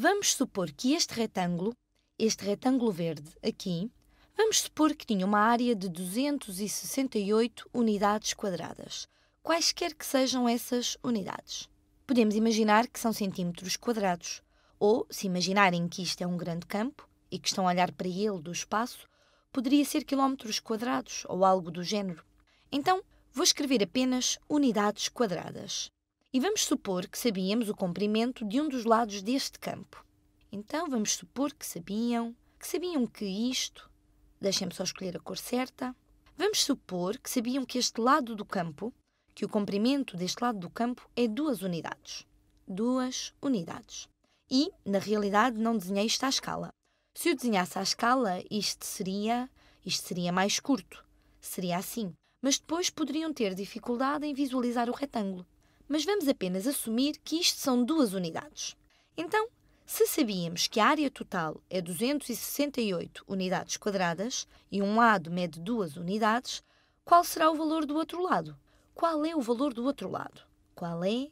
Vamos supor que este retângulo, este retângulo verde aqui, vamos supor que tinha uma área de 268 unidades quadradas, quaisquer que sejam essas unidades. Podemos imaginar que são centímetros quadrados, ou, se imaginarem que isto é um grande campo e que estão a olhar para ele do espaço, poderia ser quilómetros quadrados ou algo do género. Então, vou escrever apenas unidades quadradas. E vamos supor que sabíamos o comprimento de um dos lados deste campo. Então vamos supor que sabiam, que sabiam que isto, deixem-me só escolher a cor certa. Vamos supor que sabiam que este lado do campo, que o comprimento deste lado do campo é duas unidades. Duas unidades. E, na realidade, não desenhei isto à escala. Se eu desenhasse à escala, isto seria, isto seria mais curto. Seria assim. Mas depois poderiam ter dificuldade em visualizar o retângulo mas vamos apenas assumir que isto são duas unidades. Então, se sabíamos que a área total é 268 unidades quadradas e um lado mede duas unidades, qual será o valor do outro lado? Qual é o valor do outro lado? Qual é?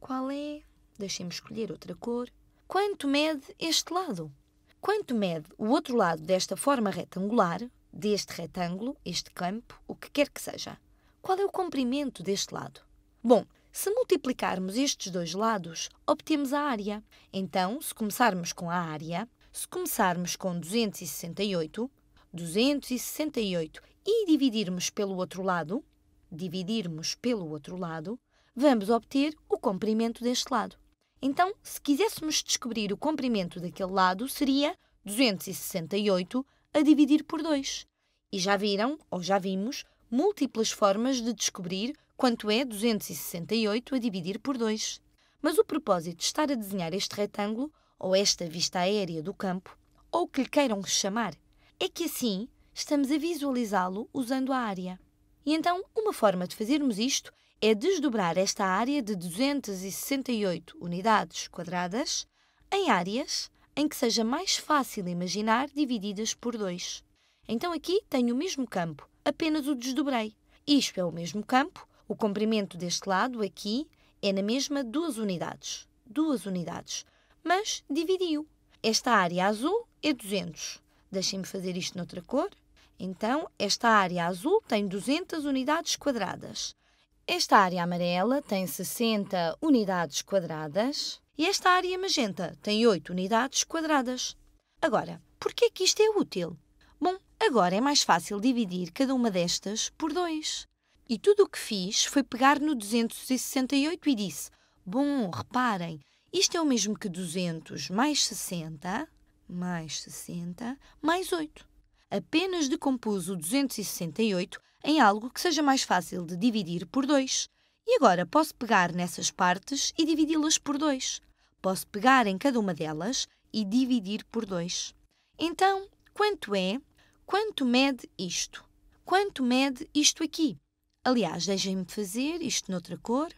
Qual é? Deixem-me escolher outra cor. Quanto mede este lado? Quanto mede o outro lado desta forma retangular, deste retângulo, este campo, o que quer que seja? Qual é o comprimento deste lado? Bom, se multiplicarmos estes dois lados, obtemos a área. Então, se começarmos com a área, se começarmos com 268, 268 e dividirmos pelo outro lado, dividirmos pelo outro lado, vamos obter o comprimento deste lado. Então, se quiséssemos descobrir o comprimento daquele lado, seria 268 a dividir por 2. E já viram, ou já vimos, múltiplas formas de descobrir quanto é 268 a dividir por 2. Mas o propósito de estar a desenhar este retângulo, ou esta vista aérea do campo, ou o que lhe queiram chamar, é que assim estamos a visualizá-lo usando a área. E então, uma forma de fazermos isto é desdobrar esta área de 268 unidades quadradas em áreas em que seja mais fácil imaginar divididas por 2. Então aqui tenho o mesmo campo, apenas o desdobrei. Isto é o mesmo campo, o comprimento deste lado, aqui, é na mesma duas unidades. Duas unidades. Mas dividiu. Esta área azul é 200. Deixem-me fazer isto noutra cor. Então, esta área azul tem 200 unidades quadradas. Esta área amarela tem 60 unidades quadradas e esta área magenta tem 8 unidades quadradas. Agora, por que é que isto é útil? Bom, agora é mais fácil dividir cada uma destas por 2. E tudo o que fiz foi pegar no 268 e disse: Bom, reparem, isto é o mesmo que 200 mais 60, mais 60, mais 8. Apenas decompus o 268 em algo que seja mais fácil de dividir por 2. E agora posso pegar nessas partes e dividi-las por 2. Posso pegar em cada uma delas e dividir por 2. Então, quanto é? Quanto mede isto? Quanto mede isto aqui? Aliás, deixem-me fazer isto noutra cor.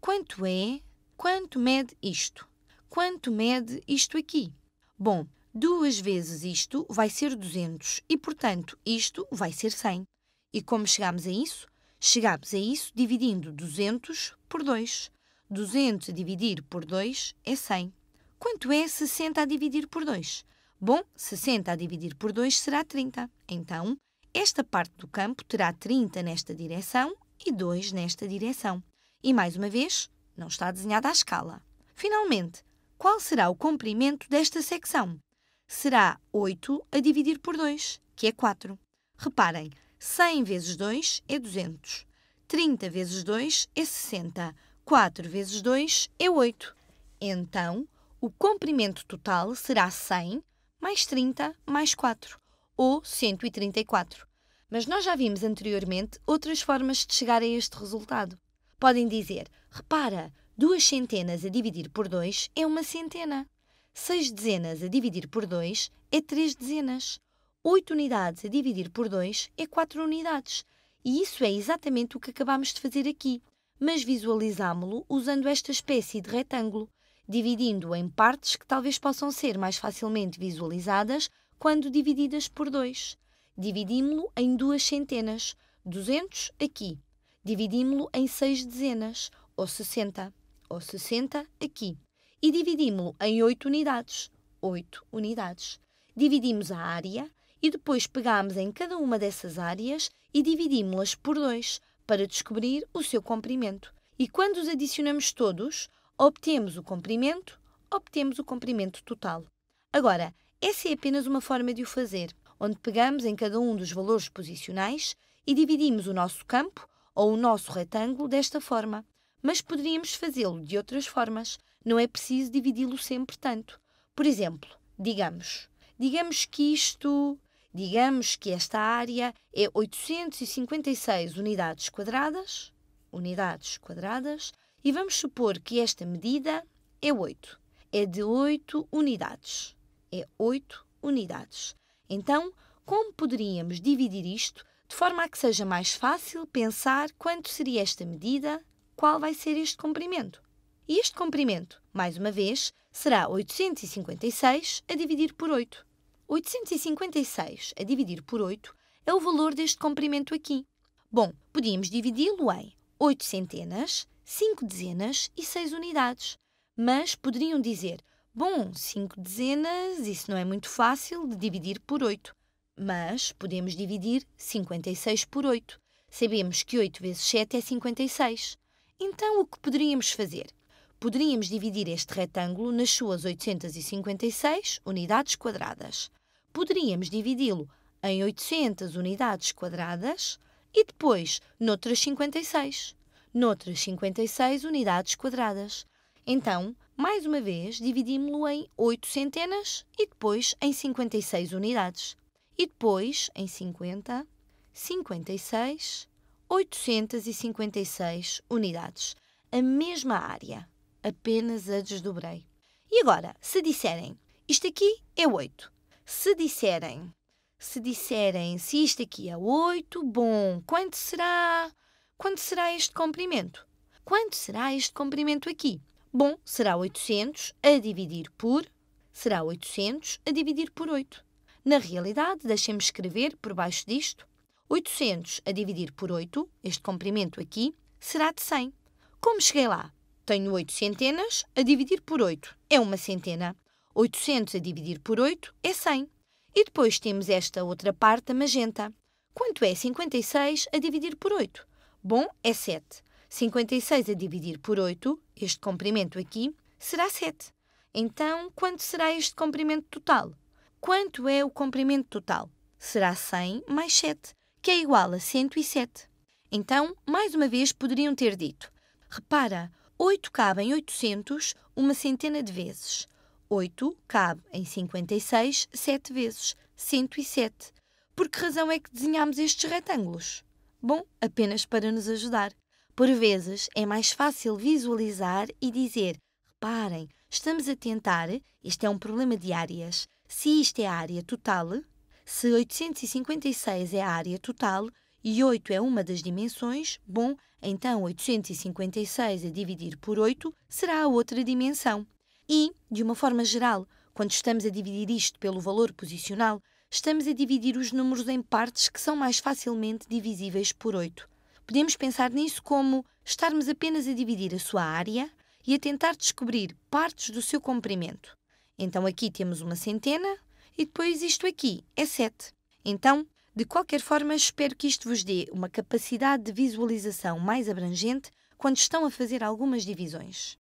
Quanto é? Quanto mede isto? Quanto mede isto aqui? Bom, duas vezes isto vai ser 200 e, portanto, isto vai ser 100. E como chegamos a isso? Chegamos a isso dividindo 200 por 2. 200 dividir por 2 é 100. Quanto é 60 a dividir por 2? Bom, 60 a dividir por 2 será 30. Então, esta parte do campo terá 30 nesta direção e 2 nesta direção. E mais uma vez, não está desenhada a escala. Finalmente, qual será o comprimento desta secção? Será 8 a dividir por 2, que é 4. Reparem, 100 vezes 2 é 200. 30 vezes 2 é 60. 4 vezes 2 é 8. Então, o comprimento total será 100 mais 30 mais 4, ou 134. Mas nós já vimos anteriormente outras formas de chegar a este resultado. Podem dizer: repara, duas centenas a dividir por 2 é uma centena. Seis dezenas a dividir por 2 é três dezenas. Oito unidades a dividir por 2 é quatro unidades. E isso é exatamente o que acabámos de fazer aqui, mas visualizámo-lo usando esta espécie de retângulo, dividindo-o em partes que talvez possam ser mais facilmente visualizadas quando divididas por 2. Dividimo-lo em duas centenas, 200 aqui. Dividimo-lo em seis dezenas, ou 60, ou 60 aqui. E dividimo-lo em 8 unidades, 8 unidades. Dividimos a área e depois pegamos em cada uma dessas áreas e dividimos-las por 2 para descobrir o seu comprimento. E quando os adicionamos todos, obtemos o comprimento, obtemos o comprimento total. Agora, essa é apenas uma forma de o fazer, onde pegamos em cada um dos valores posicionais e dividimos o nosso campo ou o nosso retângulo desta forma. Mas poderíamos fazê-lo de outras formas, não é preciso dividi-lo sempre tanto. Por exemplo, digamos, digamos que isto, digamos que esta área é 856 unidades quadradas, unidades quadradas, e vamos supor que esta medida é 8. É de 8 unidades é 8 unidades. Então, como poderíamos dividir isto de forma a que seja mais fácil pensar quanto seria esta medida, qual vai ser este comprimento? E este comprimento, mais uma vez, será 856 a dividir por 8. 856 a dividir por 8 é o valor deste comprimento aqui. Bom, podíamos dividi-lo em 8 centenas, 5 dezenas e 6 unidades, mas poderiam dizer Bom, cinco dezenas, isso não é muito fácil de dividir por 8, mas podemos dividir 56 por 8. Sabemos que 8 vezes 7 é 56. Então, o que poderíamos fazer? Poderíamos dividir este retângulo nas suas 856 unidades quadradas. Poderíamos dividi-lo em 800 unidades quadradas e depois noutras 56. Noutras 56 unidades quadradas. Então, mais uma vez, dividimos-lo em 8 centenas e depois em 56 unidades. E depois em 50, 56, 856 unidades. A mesma área, apenas a desdobrei. E agora, se disserem isto aqui é 8, se disserem, se disserem se isto aqui é 8, bom, quanto será? Quanto será este comprimento? Quanto será este comprimento aqui? Bom, será 800 a dividir por. Será 800 a dividir por 8. Na realidade, deixem-me escrever por baixo disto. 800 a dividir por 8, este comprimento aqui, será de 100. Como cheguei lá? Tenho 8 centenas a dividir por 8. É uma centena. 800 a dividir por 8 é 100. E depois temos esta outra parte a magenta. Quanto é 56 a dividir por 8? Bom, é 7. 56 a dividir por 8, este comprimento aqui, será 7. Então, quanto será este comprimento total? Quanto é o comprimento total? Será 100 mais 7, que é igual a 107. Então, mais uma vez, poderiam ter dito: repara, 8 cabe em 800 uma centena de vezes. 8 cabe em 56 7 vezes, 107. Por que razão é que desenhámos estes retângulos? Bom, apenas para nos ajudar. Por vezes é mais fácil visualizar e dizer: reparem, estamos a tentar, isto é um problema de áreas. Se isto é a área total, se 856 é a área total e 8 é uma das dimensões, bom, então 856 a dividir por 8 será a outra dimensão. E, de uma forma geral, quando estamos a dividir isto pelo valor posicional, estamos a dividir os números em partes que são mais facilmente divisíveis por 8. Podemos pensar nisso como estarmos apenas a dividir a sua área e a tentar descobrir partes do seu comprimento. Então aqui temos uma centena e depois isto aqui é 7. Então, de qualquer forma, espero que isto vos dê uma capacidade de visualização mais abrangente quando estão a fazer algumas divisões.